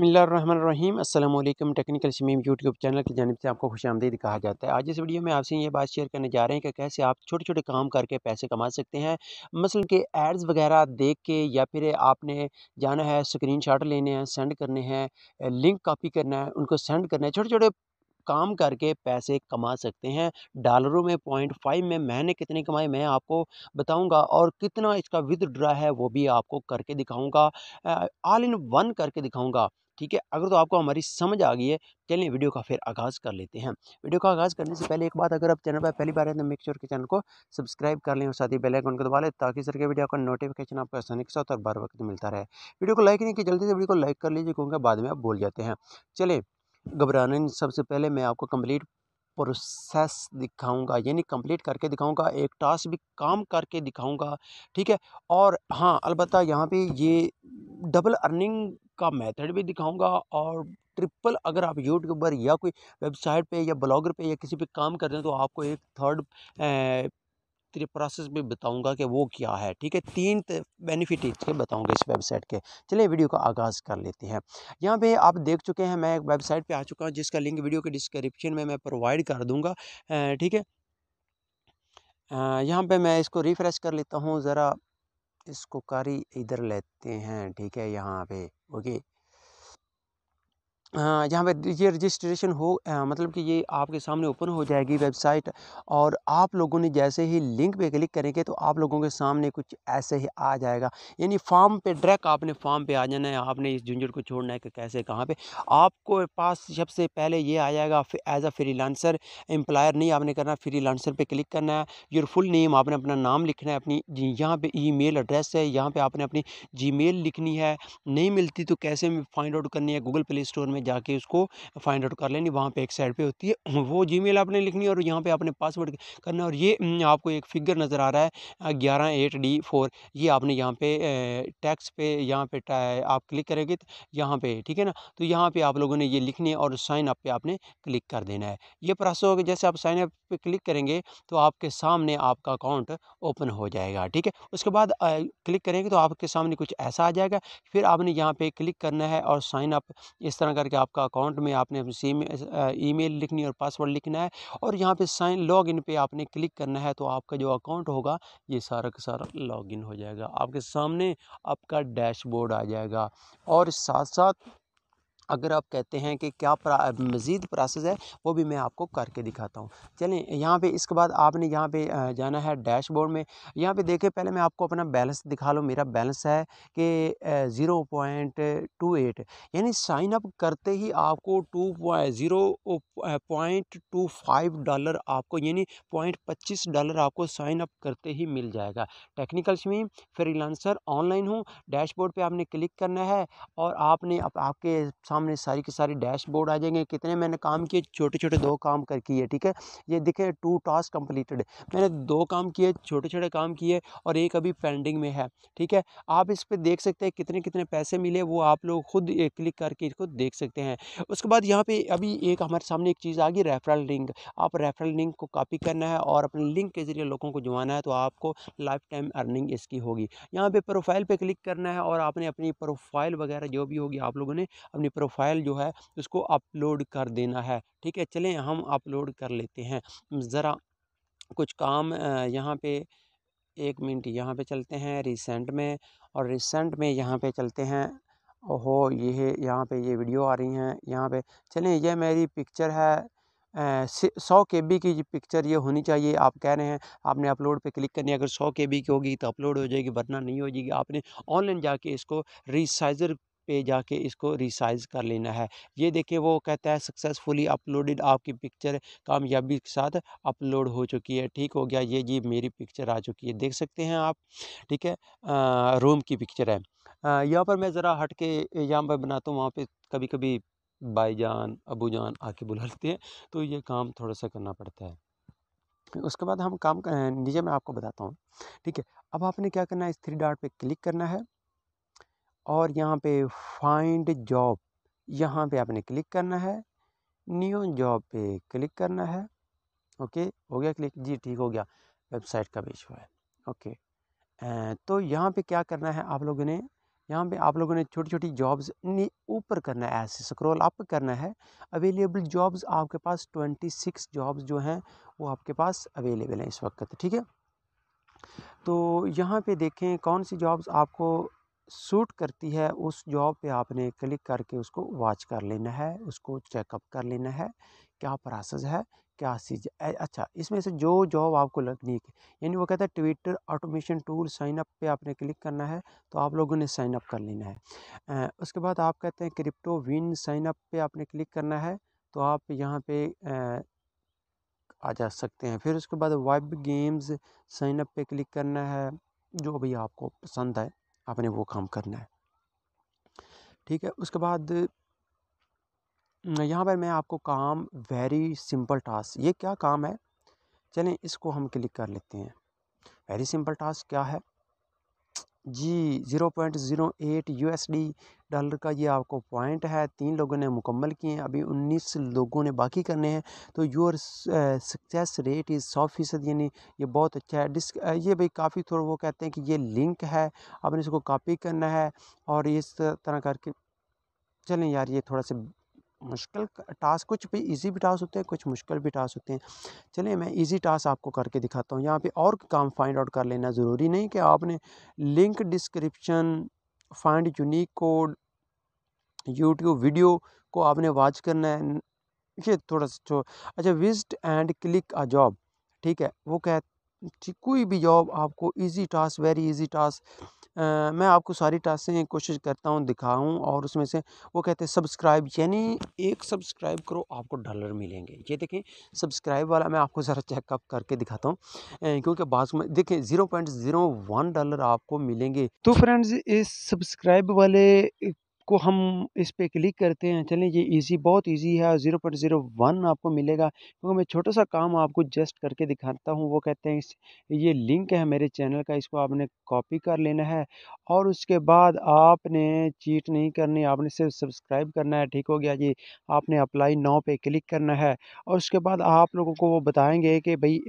बसमीम अल्लाम technical Shamim YouTube channel की जानब से आपको खुश आमदीद कहा जाता है आज इस वीडियो में आपसे ये बात शेयर करने जा रहे हैं कि कैसे आप छोटे छोटे काम करके पैसे कमा सकते हैं मसल के एड्स वगैरह देख के या फिर आपने जाना है स्क्रीन शॉट लेने हैं सेंड करने हैं लिंक कापी करना है उनको सेंड करना है छोटे छोटे काम करके पैसे कमा सकते हैं डॉलरों में पॉइंट फाइव में मैंने कितने कमाए मैं आपको बताऊंगा और कितना इसका विदड्रा है वो भी आपको करके दिखाऊंगा ऑल इन वन करके दिखाऊंगा ठीक है अगर तो आपको हमारी समझ आ गई है चलिए वीडियो का फिर आगाज़ कर लेते हैं वीडियो का आगाज़ करने से पहले एक बात अगर आप चैनल पर पहली बार है तो मेक श्योर के चैनल को सब्सक्राइब कर लें और साथ ही बेल आइकन को दबा लें ताकि सर के वीडियो का नोटिफिकेशन आपको आसानी के साथ और बार वक्त मिलता रहे वीडियो को लाइक नहीं कि जल्दी से वीडियो को लाइक कर लीजिए क्योंकि बाद में आप बोल जाते हैं चले घबराने सबसे पहले मैं आपको कम्प्लीट प्रोसेस दिखाऊंगा यानी कंप्लीट करके दिखाऊंगा एक टास्क भी काम करके दिखाऊंगा ठीक है और हाँ अलबत्त यहाँ पे ये डबल अर्निंग का मेथड भी दिखाऊंगा और ट्रिपल अगर आप यूट्यूबर या कोई वेबसाइट पे या ब्लॉगर पे या किसी पे काम कर रहे हैं तो आपको एक थर्ड प्रोसेस भी बताऊंगा कि वो क्या है ठीक है तीन बेनिफिट इसके बताऊंगा इस वेबसाइट के चलिए वीडियो का आगाज़ कर लेते हैं यहाँ पे आप देख चुके हैं मैं एक वेबसाइट पे आ चुका हूँ जिसका लिंक वीडियो के डिस्क्रिप्शन में मैं प्रोवाइड कर दूँगा ठीक है यहाँ पर मैं इसको रिफ़्रेश कर लेता हूँ ज़रा इसको कारी इधर लेते हैं ठीक है यहाँ पे ओके यहाँ पे ये रजिस्ट्रेशन हो मतलब कि ये आपके सामने ओपन हो जाएगी वेबसाइट और आप लोगों ने जैसे ही लिंक पे क्लिक करेंगे तो आप लोगों के सामने कुछ ऐसे ही आ जाएगा यानी फॉर्म पे डायरेक्ट आपने फॉर्म पे आ जाना है आपने इस झुंझुट को छोड़ना है कि कैसे कहाँ पे आपको पास सबसे पहले ये आ जाएगा as a freelancer employer नहीं आपने करना फ्री लांसर पर क्लिक करना है योर फुल नेम आपने अपना नाम लिखना है अपनी यहाँ पर ई एड्रेस है यहाँ पर आपने अपनी जी लिखनी है नहीं मिलती तो कैसे फाइंड आउट करनी है गूगल प्ले स्टोर में में जाके उसको फाइंड आउट कर लेनी वहाँ पे एक साइड पे होती है वो जीमेल आपने लिखनी और यहाँ पे आपने पासवर्ड करना और ये हम्म, आपको एक फिगर नज़र आ रहा है ग्यारह एट डी फोर ये आपने यहाँ पे टैक्स पे यहाँ पे आप क्लिक करेंगे तो यहाँ पे ठीक है ना तो यहाँ पे आप लोगों ने ये लिखनी है और साइन अप पे आपने क्लिक कर देना है ये प्रोसेस होगा जैसे आप साइन अप पे क्लिक करेंगे तो आपके सामने आपका अकाउंट ओपन हो जाएगा ठीक है उसके बाद क्लिक करेंगे तो आपके सामने कुछ ऐसा आ जाएगा फिर आपने यहाँ पे क्लिक करना है और साइन अप इस तरह करके कि आपका अकाउंट में आपने ई मेल लिखनी और पासवर्ड लिखना है और यहाँ पर साइन लॉग इन पर आपने क्लिक करना है तो आपका जो अकाउंट होगा ये सारा का सारा लॉग इन हो जाएगा आपके सामने आपका डैशबोर्ड आ जाएगा और साथ साथ अगर आप कहते हैं कि क्या मज़ीद प्रोसेस है वो भी मैं आपको करके दिखाता हूँ चलें यहाँ पे इसके बाद आपने यहाँ पे जाना है डैशबोर्ड में यहाँ पे देखें पहले मैं आपको अपना बैलेंस दिखा लूँ मेरा बैलेंस है कि ज़ीरो पॉइंट टू एट यानी साइन अप करते ही आपको two zero point two five dollar आपको यानी पॉइंट पच्चीस डॉलर आपको साइन अप करते ही मिल जाएगा टेक्निकल में फ्रीलांसर ऑनलाइन हूँ डैशबोर्ड पर आपने क्लिक करना है और आपने आपके सामने सारी की सारी डैशबोर्ड आ जाएंगे कितने मैंने काम किए छोटे छोटे दो काम कर किए ठीक है ये दिखे टू टास्क कंप्लीटेड मैंने दो काम किए छोटे छोटे काम किए और एक अभी पेंडिंग में है ठीक है आप इस पर देख सकते हैं कितने कितने पैसे मिले वो आप लोग खुद क्लिक करके इसको देख सकते हैं उसके बाद यहाँ पे अभी एक हमारे सामने एक चीज़ आ गई रेफरल लिंक आप रेफरल लिंक को कॉपी करना है और अपने लिंक के ज़रिए लोगों को जुड़वाना है तो आपको लाइफ टाइम अर्निंग इसकी होगी यहाँ पे प्रोफाइल पे क्लिक करना है और आपने अपनी प्रोफाइल वगैरह जो भी होगी आप लोगों ने अपनी प्रोफाइल जो है उसको अपलोड कर देना है ठीक है चलें हम अपलोड कर लेते हैं ज़रा कुछ काम यहाँ पे एक मिनट यहाँ पे चलते हैं रिसेंट में और रिसेंट में यहाँ पे चलते हैं ओहो ये यहाँ पे ये वीडियो आ रही हैं यहाँ पे चलें ये मेरी पिक्चर है सौ के बी की पिक्चर ये होनी चाहिए आप कह रहे हैं आपने अपलोड पे क्लिक करनी अगर सौ के बी की होगी तो अपलोड हो जाएगी वरना नहीं हो जाएगी आपने ऑनलाइन जाके इसको रिसाइजर पे जाके इसको रिसाइज कर लेना है ये देखिए वो कहता है सक्सेसफुली अपलोडेड आपकी पिक्चर कामयाबी के साथ अपलोड हो चुकी है ठीक हो गया ये जी मेरी पिक्चर आ चुकी है देख सकते हैं आप ठीक है रोम रूम की पिक्चर है यहाँ पर मैं ज़रा हट के यहाँ पर बनाता हूँ वहाँ पर कभी कभी अबू जान आके बुलाते हैं तो ये काम थोड़ा सा करना पड़ता है उसके बाद हम काम नीचे मैं आपको बताता हूँ ठीक है अब आपने क्या करना है इस थ्री डॉट पे क्लिक करना है और यहाँ पे फाइंड जॉब यहाँ पे आपने क्लिक करना है न्यू जॉब पे क्लिक करना है ओके हो गया क्लिक जी ठीक हो गया वेबसाइट का भी हुआ है ओके तो यहाँ पे क्या करना है आप लोगों ने यहाँ पे आप लोगों ने छोटी छोटी जॉब्स ऊपर करना है ऐसे स्क्रॉल अप करना है अवेलेबल जॉब्स आपके पास ट्वेंटी सिक्स जॉब्स जो हैं वो आपके पास अवेलेबल हैं इस वक्त ठीक है तो यहाँ पे देखें कौन सी जॉब्स आपको सूट करती है उस जॉब पे आपने क्लिक करके उसको वॉच कर लेना है उसको चेकअप कर लेना है क्या प्रोसेस है क्या चीज अच्छा इसमें से जो जॉब आपको लगनी है यानी वो कहता है Twitter automation tool sign up पे आपने क्लिक करना है तो आप लोगों ने साइन अप कर लेना है उसके बाद आप कहते हैं क्रिप्टो विन साइन अप पे आपने क्लिक करना है तो आप यहाँ पे आ जा सकते हैं फिर उसके बाद वेब गेम्स साइन अप पे क्लिक करना है जो भी आपको पसंद है आपने वो काम करना है ठीक है उसके बाद यहाँ पर मैं आपको काम वेरी सिंपल टास्क ये क्या काम है चलें इसको हम क्लिक कर लेते हैं वेरी सिंपल टास्क क्या है जी zero point zero eight U S D dollar का ये आपको पॉइंट है तीन लोगों ने मुकम्मल किए हैं अभी उन्नीस लोगों ने बाकी करने हैं तो योर सक्सेस रेट इज़ सौ फीसद यानी ये बहुत अच्छा है डिस्क ये भाई काफ़ी थोड़ा वो कहते हैं कि ये लिंक है आपने इसको कॉपी करना है और इस तरह करके चलें यार ये थोड़ा सा मुश्किल टास्क कुछ भी इजी भी टास्क होते हैं कुछ मुश्किल भी टास्क होते हैं चलिए मैं इजी टास्क आपको करके दिखाता हूँ यहाँ पे और काम फाइंड आउट कर लेना ज़रूरी नहीं कि आपने link description find unique code YouTube video को आपने वॉच करना है ये थोड़ा सा अच्छा visit and click a job ठीक है वो कह कोई भी जॉब आपको easy task very easy task मैं आपको सारी टास्कें कोशिश करता हूँ दिखाऊँ और उसमें से वो कहते हैं सब्सक्राइब यानी एक सब्सक्राइब करो आपको डॉलर मिलेंगे ये देखें सब्सक्राइब वाला मैं आपको ज़रा चेकअप करके दिखाता हूँ क्योंकि बाद में देखें zero point zero one dollar आपको मिलेंगे तो फ्रेंड्स इस सब्सक्राइब वाले को हम इस पर क्लिक करते हैं चलें ये इजी बहुत इजी है ज़ीरो पॉइंट ज़ीरो वन आपको मिलेगा क्योंकि मैं छोटा सा काम आपको जस्ट करके दिखाता हूँ वो कहते हैं ये लिंक है मेरे चैनल का इसको आपने कॉपी कर लेना है और उसके बाद आपने चीट नहीं करनी आपने सिर्फ सब्सक्राइब करना है ठीक हो गया जी आपने अप्लाई नाव पर क्लिक करना है और उसके बाद आप लोगों को वो बताएँगे कि भाई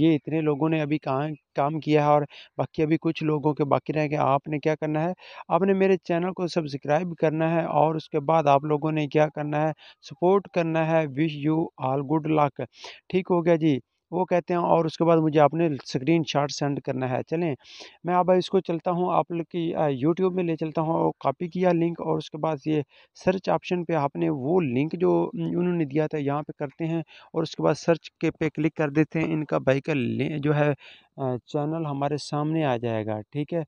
ये इतने लोगों ने अभी कहाँ काम किया है और बाकी अभी कुछ लोगों के बाकी रहेंगे आपने क्या करना है आपने मेरे चैनल को सब्सक्राइब सब्सक्राइब करना है और उसके बाद आप लोगों ने क्या करना है सपोर्ट करना है wish you all good luck ठीक हो गया जी वो कहते हैं और उसके बाद मुझे आपने स्क्रीन शॉट सेंड करना है चलें मैं अब इसको चलता हूँ आप लोग की यूट्यूब में ले चलता हूँ और कॉपी किया लिंक और उसके बाद ये सर्च ऑप्शन पे आपने वो लिंक जो उन्होंने दिया था यहाँ पे करते हैं और उसके बाद सर्च के पे क्लिक कर देते हैं इनका भाई का जो है चैनल हमारे सामने आ जाएगा ठीक है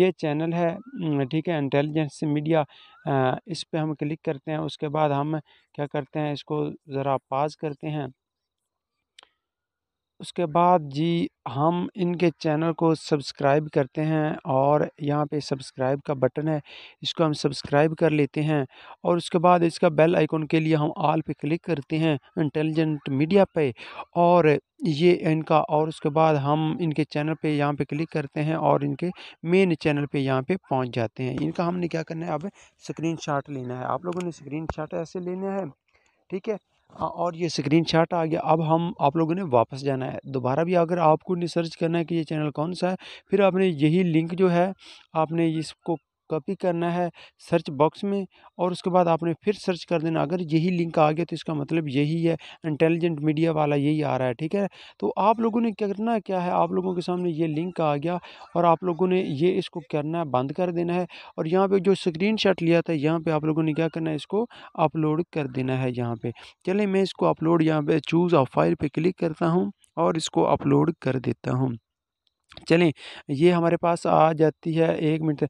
ये चैनल है ठीक है इंटेलिजेंस मीडिया इस पर हम क्लिक करते हैं उसके बाद हम क्या करते हैं इसको ज़रा पाज करते हैं उसके बाद जी हम इनके चैनल को सब्सक्राइब करते हैं और यहाँ पे सब्सक्राइब का बटन है इसको हम सब्सक्राइब कर लेते हैं और उसके बाद इसका बेल आइकन के लिए हम ऑल पे क्लिक करते हैं इंटेलिजेंट मीडिया पे और ये इनका और उसके बाद हम इनके चैनल पे यहाँ पे क्लिक करते हैं और इनके मेन चैनल पे यहाँ पे पहुँच जाते हैं इनका हमने क्या करना है अब स्क्रीन लेना है आप लोगों ने स्क्रीन ऐसे लेना है ठीक है और ये शॉट आ गया अब हम आप लोगों ने वापस जाना है दोबारा भी अगर आपको सर्च करना है कि ये चैनल कौन सा है फिर आपने यही लिंक जो है आपने इसको कॉपी करना है सर्च बॉक्स में और उसके बाद आपने फिर सर्च कर देना अगर यही लिंक आ गया तो इसका मतलब यही है इंटेलिजेंट मीडिया वाला यही आ रहा है ठीक है तो आप लोगों ने करना क्या है आप लोगों के सामने ये लिंक आ गया और आप लोगों ने ये इसको करना है बंद कर देना है और यहाँ पर जो स्क्रीन लिया था यहाँ पर आप लोगों ने क्या करना है इसको अपलोड कर देना है यहाँ पर चले मैं इसको अपलोड यहाँ पर चूज़ ऑफ फाइल पर क्लिक करता हूँ और इसको अपलोड कर देता हूँ चलें ये हमारे पास आ जाती है एक मिनट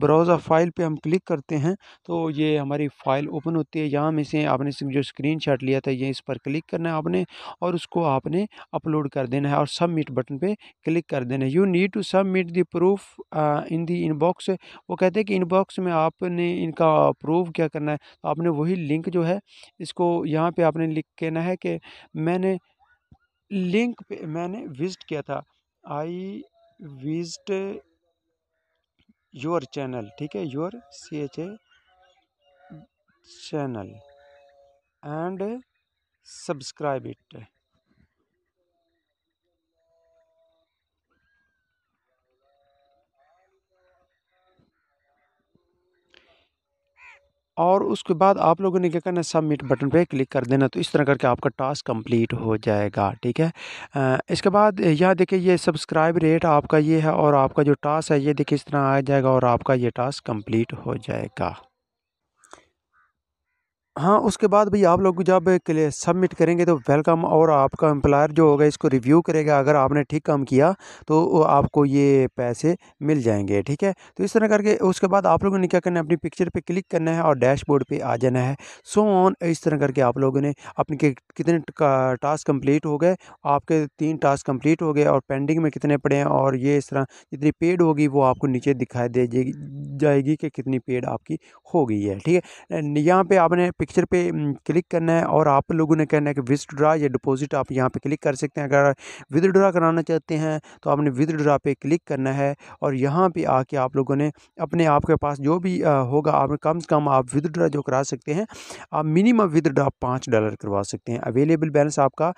ब्राउज़र फाइल पे हम क्लिक करते हैं तो ये हमारी फ़ाइल ओपन होती है यहाँ में से आपने जो स्क्रीनशॉट लिया था ये इस पर क्लिक करना है आपने और उसको आपने अपलोड कर देना है और सबमिट बटन पे क्लिक कर देना है you need to submit the proof in the inbox वो कहते हैं कि इनबॉक्स में आपने इनका प्रूफ क्या करना है तो आपने वही लिंक जो है इसको यहाँ पर आपने लिख कहना है कि मैंने लिंक पे मैंने विज़िट किया था आई विजट योर चैनल ठीक है your C H A channel and subscribe it और उसके बाद आप लोगों ने क्या करना है सबमिट बटन पे क्लिक कर देना तो इस तरह करके आपका टास्क कंप्लीट हो जाएगा ठीक है आ, इसके बाद यहाँ देखिए ये सब्सक्राइब रेट आपका ये है और आपका जो टास्क है ये देखिए इस तरह आ जाएगा और आपका ये टास्क कंप्लीट हो जाएगा हाँ उसके बाद भैया आप लोग जब सबमिट करेंगे तो वेलकम और आपका एम्प्लायर जो होगा इसको रिव्यू करेगा अगर आपने ठीक काम किया तो आपको ये पैसे मिल जाएंगे ठीक है तो इस तरह करके उसके बाद आप लोगों ने क्या करना है अपनी पिक्चर पे क्लिक करना है और डैशबोर्ड पे आ जाना है सो ऑन इस तरह करके आप लोगों ने अपने कितने टास्क कम्प्लीट हो गए आपके तीन टास्क कम्प्लीट हो गए और पेंडिंग में कितने पड़े हैं और ये इस तरह जितनी पेड होगी वो आपको नीचे दिखाई दे जाएगी कि कितनी पेड आपकी हो गई है ठीक है यहाँ पर आपने पिक्चर पे क्लिक करना है और आप लोगों ने कहना है कि विदड्रा या डिपॉजिट आप यहाँ पे क्लिक कर सकते हैं अगर विदड्रा कराना चाहते हैं तो आपने विदड्रा पे क्लिक करना है और यहाँ पे आके आप लोगों ने अपने आप के पास जो भी होगा आप कम से कम आप विदड्रा जो करा सकते हैं आप मिनिमम विदड्रा पाँच डॉलर करवा सकते हैं अवेलेबल बैलेंस आपका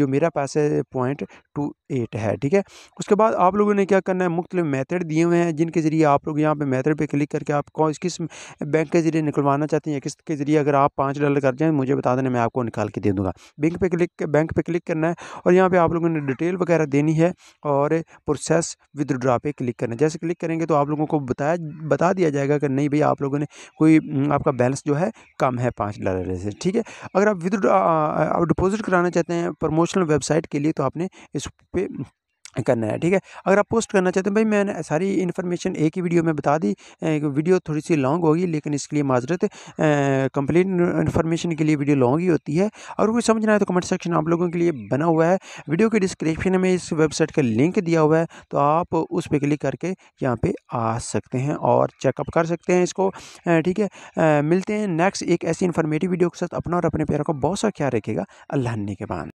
जो मेरा पैसे पॉइंट टू एट है ठीक है उसके बाद आप लोगों ने क्या करना है मुख्तु मैथड दिए हुए हैं जिनके ज़रिए आप लोग यहाँ पर मैथड पर क्लिक करके आप किस बैंक के ज़रिए निकलवाना चाहते हैं या किस के ज़रिए अगर आप आप पाँच डॉलर कर जाएँ मुझे बता देना मैं आपको निकाल के दे दूँगा बैंक पे क्लिक बैंक पे क्लिक करना है और यहाँ पे आप लोगों ने डिटेल वगैरह देनी है और प्रोसेस विदड्रा पे क्लिक करना है जैसे क्लिक करेंगे तो आप लोगों को बताया बता दिया जाएगा कि नहीं भाई आप लोगों ने कोई आपका बैलेंस जो है कम है पाँच डॉलर से ठीक है अगर आप विदड्रा आप डिपोज़िट कराना चाहते हैं प्रमोशनल वेबसाइट के लिए तो आपने इस पर करना है ठीक है अगर आप पोस्ट करना चाहते हैं भाई मैंने सारी इन्फॉर्मेशन एक ही वीडियो में बता दी वीडियो थोड़ी सी लॉन्ग होगी लेकिन इसके लिए माजरत कंप्लीट इन्फॉर्मेशन के लिए वीडियो लॉन्ग ही होती है अगर कोई समझना है तो कमेंट सेक्शन आप लोगों के लिए बना हुआ है वीडियो के डिस्क्रिप्शन में इस वेबसाइट का लिंक दिया हुआ है तो आप उस पर क्लिक करके यहाँ पर आ सकते हैं और चेकअप कर सकते हैं इसको ठीक है मिलते हैं नेक्स्ट एक ऐसी इन्फॉर्मेटिव वीडियो के साथ अपना और अपने प्यारों का बहुत सा ख्याल रखेगा अल्लाह के बाद